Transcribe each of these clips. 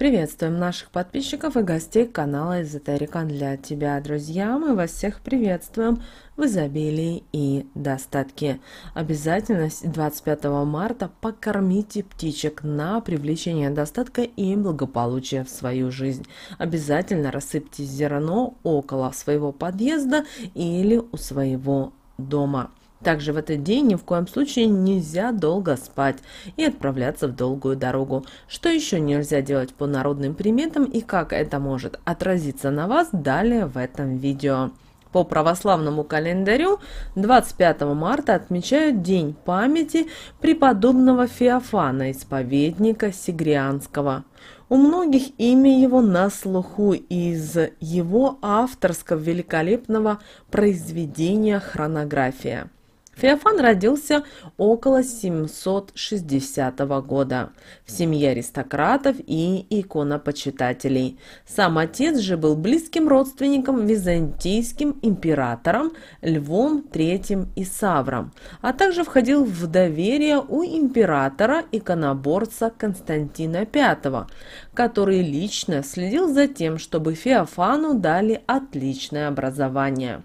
Приветствуем наших подписчиков и гостей канала Эзотерикан для тебя, друзья. Мы вас всех приветствуем в изобилии и достатке. Обязательность 25 марта покормите птичек на привлечение достатка и благополучия в свою жизнь. Обязательно рассыпьте зерно около своего подъезда или у своего дома. Также в этот день ни в коем случае нельзя долго спать и отправляться в долгую дорогу. Что еще нельзя делать по народным приметам и как это может отразиться на вас далее в этом видео. По православному календарю 25 марта отмечают День памяти преподобного Феофана, исповедника Сигрианского. У многих имя его на слуху из его авторского великолепного произведения «Хронография». Феофан родился около 760 года в семье аристократов и иконопочитателей. Сам отец же был близким родственником византийским императором Львом III и Савром, а также входил в доверие у императора-иконоборца Константина V, который лично следил за тем, чтобы Феофану дали отличное образование.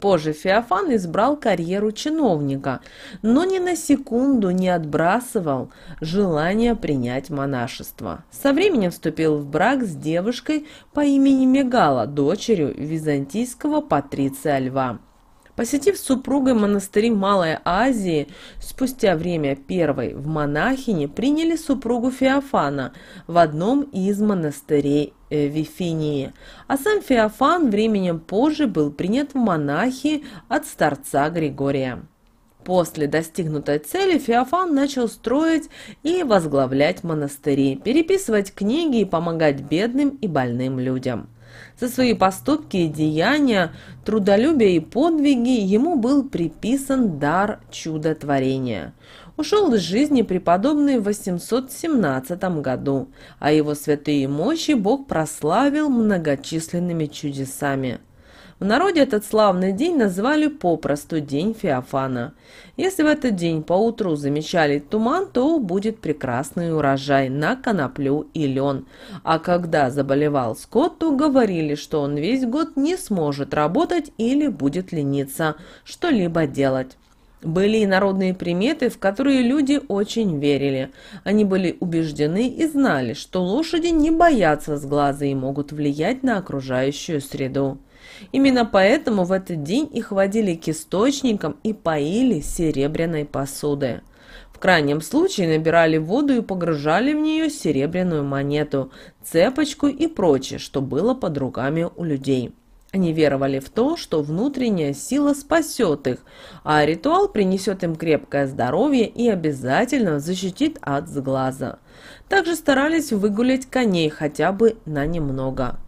Позже Феофан избрал карьеру чиновника, но ни на секунду не отбрасывал желание принять монашество. Со временем вступил в брак с девушкой по имени Мегала, дочерью византийского патриция Льва. Посетив с супругой монастыри Малой Азии, спустя время первой в монахини приняли супругу Феофана в одном из монастырей э, Вифинии, а сам Феофан временем позже был принят в монахи от старца Григория. После достигнутой цели Феофан начал строить и возглавлять монастыри, переписывать книги и помогать бедным и больным людям. За свои поступки и деяния, трудолюбие и подвиги ему был приписан дар чудотворения. Ушел из жизни преподобный в 817 году, а его святые мощи Бог прославил многочисленными чудесами. В народе этот славный день называли попросту День Феофана. Если в этот день поутру замечали туман, то будет прекрасный урожай на коноплю и лен. А когда заболевал скот, то говорили, что он весь год не сможет работать или будет лениться что-либо делать. Были и народные приметы, в которые люди очень верили. Они были убеждены и знали, что лошади не боятся сглаза и могут влиять на окружающую среду. Именно поэтому в этот день их водили к источникам и поили серебряной посудой. В крайнем случае набирали воду и погружали в нее серебряную монету, цепочку и прочее, что было под руками у людей. Они веровали в то, что внутренняя сила спасет их, а ритуал принесет им крепкое здоровье и обязательно защитит от сглаза. Также старались выгулять коней хотя бы на немного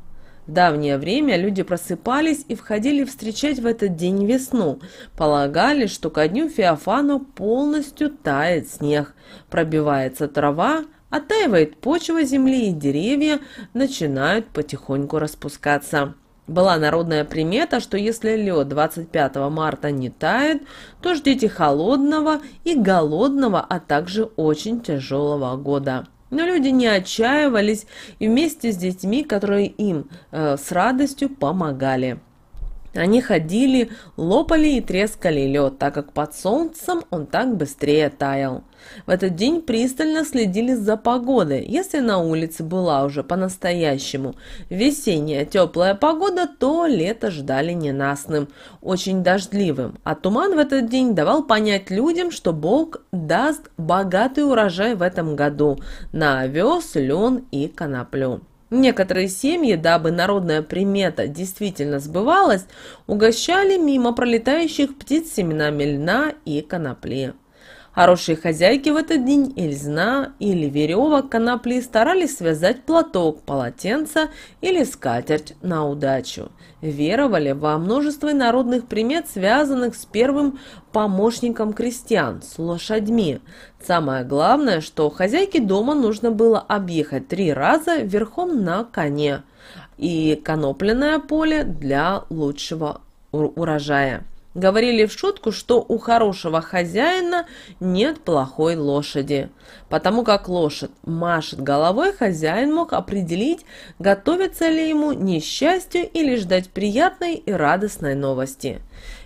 давнее время люди просыпались и входили встречать в этот день весну. Полагали, что ко дню Феофана полностью тает снег, пробивается трава, оттаивает почва земли и деревья начинают потихоньку распускаться. Была народная примета, что если лед 25 марта не тает, то ждите холодного и голодного, а также очень тяжелого года. Но люди не отчаивались и вместе с детьми, которые им э, с радостью помогали. Они ходили, лопали и трескали лед, так как под солнцем он так быстрее таял. В этот день пристально следили за погодой. Если на улице была уже по-настоящему весенняя теплая погода, то лето ждали ненастным, очень дождливым. А туман в этот день давал понять людям, что Бог даст богатый урожай в этом году на овес, лен и коноплю. Некоторые семьи, дабы народная примета действительно сбывалась, угощали мимо пролетающих птиц семенами льна и конопли. Хорошие хозяйки в этот день или зна, или веревок конопли старались связать платок, полотенце или скатерть на удачу. Веровали во множество народных примет, связанных с первым помощником крестьян, с лошадьми. Самое главное, что хозяйке дома нужно было объехать три раза верхом на коне и конопленное поле для лучшего урожая. Говорили в шутку, что у хорошего хозяина нет плохой лошади. Потому как лошадь машет головой, хозяин мог определить, готовится ли ему несчастью или ждать приятной и радостной новости.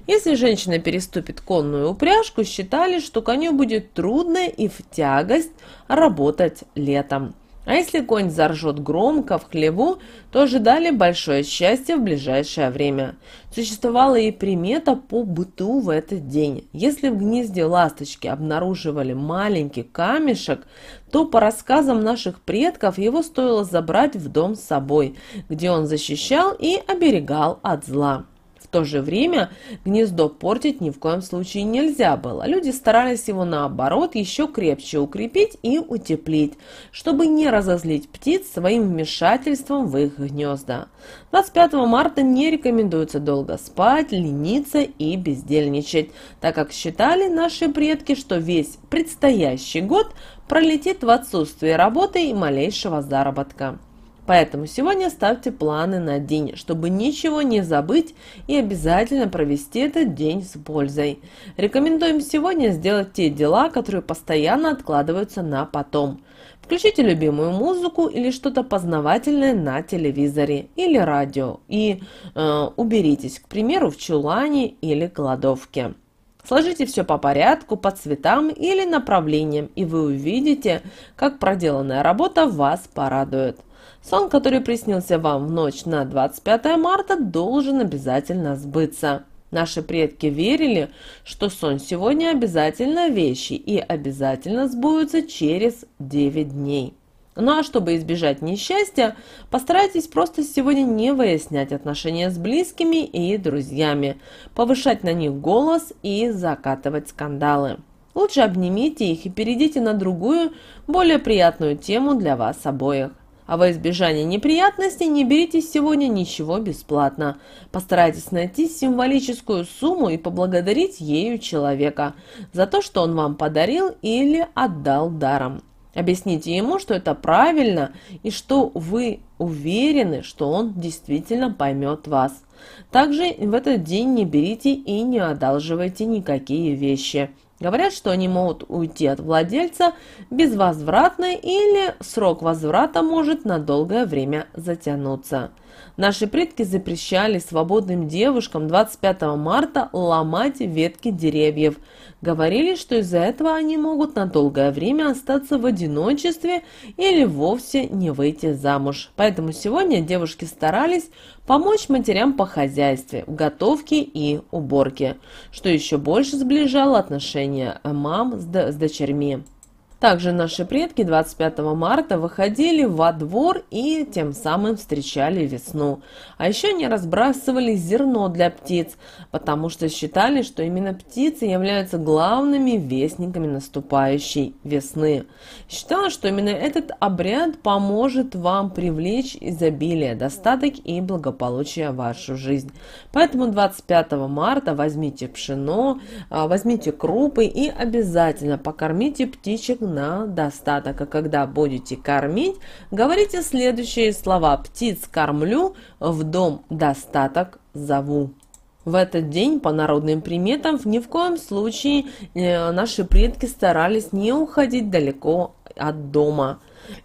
Если женщина переступит конную упряжку, считали, что коню будет трудно и в тягость работать летом. А если конь заржет громко, в хлеву, то ожидали большое счастье в ближайшее время. Существовала и примета по быту в этот день. Если в гнезде ласточки обнаруживали маленький камешек, то, по рассказам наших предков, его стоило забрать в дом с собой, где он защищал и оберегал от зла то же время гнездо портить ни в коем случае нельзя было. Люди старались его наоборот еще крепче укрепить и утеплить, чтобы не разозлить птиц своим вмешательством в их гнезда. 25 марта не рекомендуется долго спать, лениться и бездельничать, так как считали наши предки, что весь предстоящий год пролетит в отсутствии работы и малейшего заработка. Поэтому сегодня ставьте планы на день, чтобы ничего не забыть и обязательно провести этот день с пользой. Рекомендуем сегодня сделать те дела, которые постоянно откладываются на потом. Включите любимую музыку или что-то познавательное на телевизоре или радио и э, уберитесь, к примеру, в чулане или кладовке. Сложите все по порядку, по цветам или направлениям, и вы увидите, как проделанная работа вас порадует. Сон, который приснился вам в ночь на 25 марта, должен обязательно сбыться. Наши предки верили, что сон сегодня обязательно вещи и обязательно сбудется через 9 дней. Ну а чтобы избежать несчастья, постарайтесь просто сегодня не выяснять отношения с близкими и друзьями, повышать на них голос и закатывать скандалы. Лучше обнимите их и перейдите на другую, более приятную тему для вас обоих. А во избежание неприятностей не берите сегодня ничего бесплатно. Постарайтесь найти символическую сумму и поблагодарить ею человека за то, что он вам подарил или отдал даром. Объясните ему, что это правильно и что вы уверены, что он действительно поймет вас. Также в этот день не берите и не одалживайте никакие вещи. Говорят, что они могут уйти от владельца безвозвратно или срок возврата может на долгое время затянуться. Наши предки запрещали свободным девушкам 25 марта ломать ветки деревьев. Говорили, что из-за этого они могут на долгое время остаться в одиночестве или вовсе не выйти замуж. Поэтому сегодня девушки старались помочь матерям по хозяйстве, готовке и уборке, что еще больше сближало отношения мам с дочерьми. Также наши предки 25 марта выходили во двор и тем самым встречали весну. А еще они разбрасывали зерно для птиц, потому что считали, что именно птицы являются главными вестниками наступающей весны. Считалось, что именно этот обряд поможет вам привлечь изобилие, достаток и благополучие в вашу жизнь. Поэтому 25 марта возьмите пшено, а, возьмите крупы и обязательно покормите птичек на достаток. А когда будете кормить, говорите следующие слова. Птиц кормлю, в дом достаток зову. В этот день, по народным приметам, ни в коем случае э, наши предки старались не уходить далеко от дома.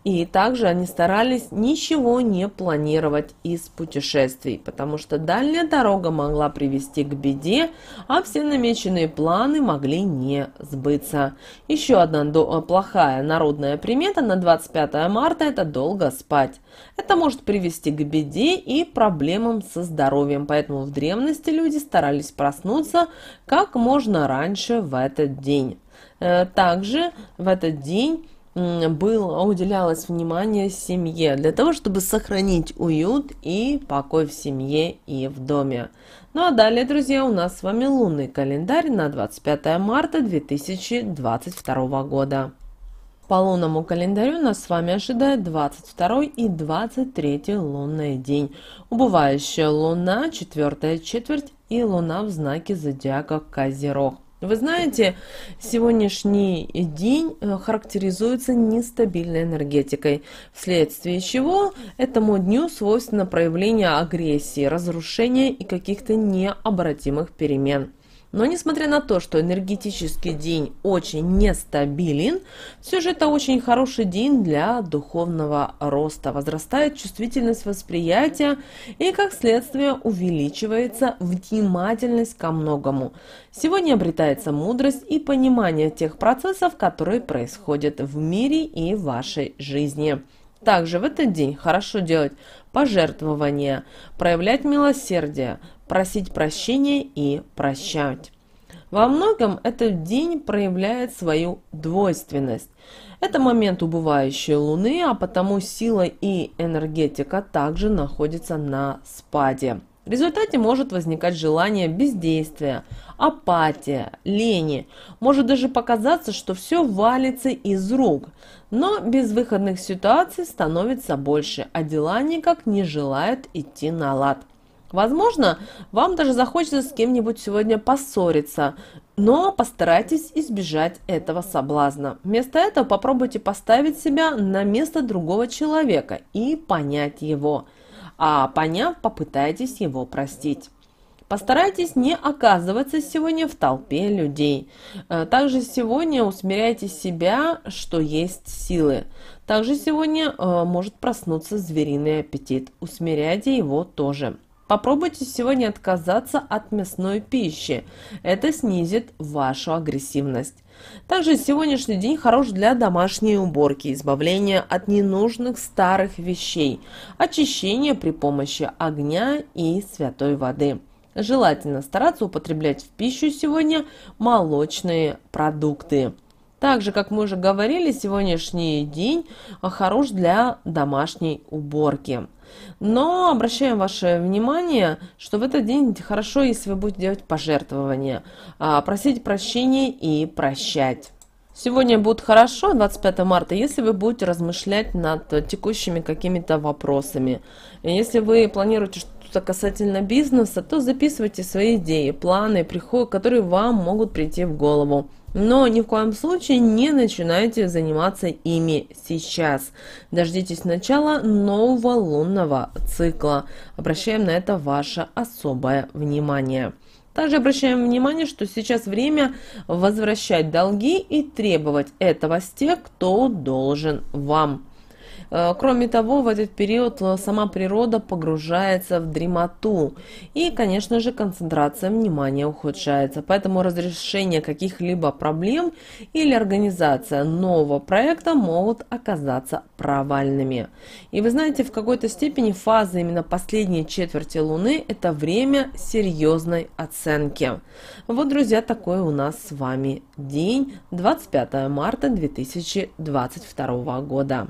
И также они старались ничего не планировать из путешествий, потому что дальняя дорога могла привести к беде, а все намеченные планы могли не сбыться. Еще одна э, плохая народная примета на 25 марта – это долго спать. Это может привести к беде и проблемам со здоровьем, поэтому в древности люди старались проснуться как можно раньше в этот день. Э, также в этот день было, уделялось внимание семье, для того, чтобы сохранить уют и покой в семье и в доме. Ну а далее, друзья, у нас с вами лунный календарь на 25 марта 2022 года. По лунному календарю нас с вами ожидает 22 и 23 лунный день. Убывающая луна, четвертая четверть и луна в знаке зодиака Козерог. Вы знаете, сегодняшний день э, характеризуется нестабильной энергетикой, вследствие чего этому дню свойственно проявление агрессии, разрушения и каких-то необратимых перемен. Но несмотря на то, что энергетический день очень нестабилен, все же это очень хороший день для духовного роста. Возрастает чувствительность восприятия и, как следствие, увеличивается внимательность ко многому. Сегодня обретается мудрость и понимание тех процессов, которые происходят в мире и в вашей жизни. Также в этот день хорошо делать пожертвования, проявлять милосердие, просить прощения и прощать. Во многом этот день проявляет свою двойственность. Это момент убывающей луны, а потому сила и энергетика также находятся на спаде. В результате может возникать желание бездействия, апатия, лени. Может даже показаться, что все валится из рук. Но безвыходных ситуаций становится больше, а дела никак не желают идти на лад. Возможно, вам даже захочется с кем-нибудь сегодня поссориться, но постарайтесь избежать этого соблазна. Вместо этого попробуйте поставить себя на место другого человека и понять его, а поняв, попытайтесь его простить. Постарайтесь не оказываться сегодня в толпе людей. Э, также сегодня усмиряйте себя, что есть силы. Также сегодня э, может проснуться звериный аппетит. Усмиряйте его тоже. Попробуйте сегодня отказаться от мясной пищи. Это снизит вашу агрессивность. Также сегодняшний день хорош для домашней уборки, избавления от ненужных старых вещей, очищения при помощи огня и святой воды. Желательно стараться употреблять в пищу сегодня молочные продукты. Также, как мы уже говорили, сегодняшний день а, хорош для домашней уборки. Но обращаем ваше внимание, что в этот день хорошо, если вы будете делать пожертвования, а, просить прощения и прощать. Сегодня будет хорошо, 25 марта, если вы будете размышлять над текущими какими-то вопросами. Если вы планируете что-то касательно бизнеса, то записывайте свои идеи, планы, приходы, которые вам могут прийти в голову но ни в коем случае не начинайте заниматься ими сейчас. Дождитесь начала нового лунного цикла. Обращаем на это ваше особое внимание. Также обращаем внимание, что сейчас время возвращать долги и требовать этого с тех, кто должен вам. Э, кроме того, в этот период э, сама природа погружается в дремоту, и, конечно же, концентрация внимания ухудшается. Поэтому разрешение каких-либо проблем или организация нового проекта могут оказаться провальными. И вы знаете, в какой-то степени фаза именно последней четверти Луны – это время серьезной оценки. Вот, друзья, такой у нас с вами день, 25 марта 2022 года.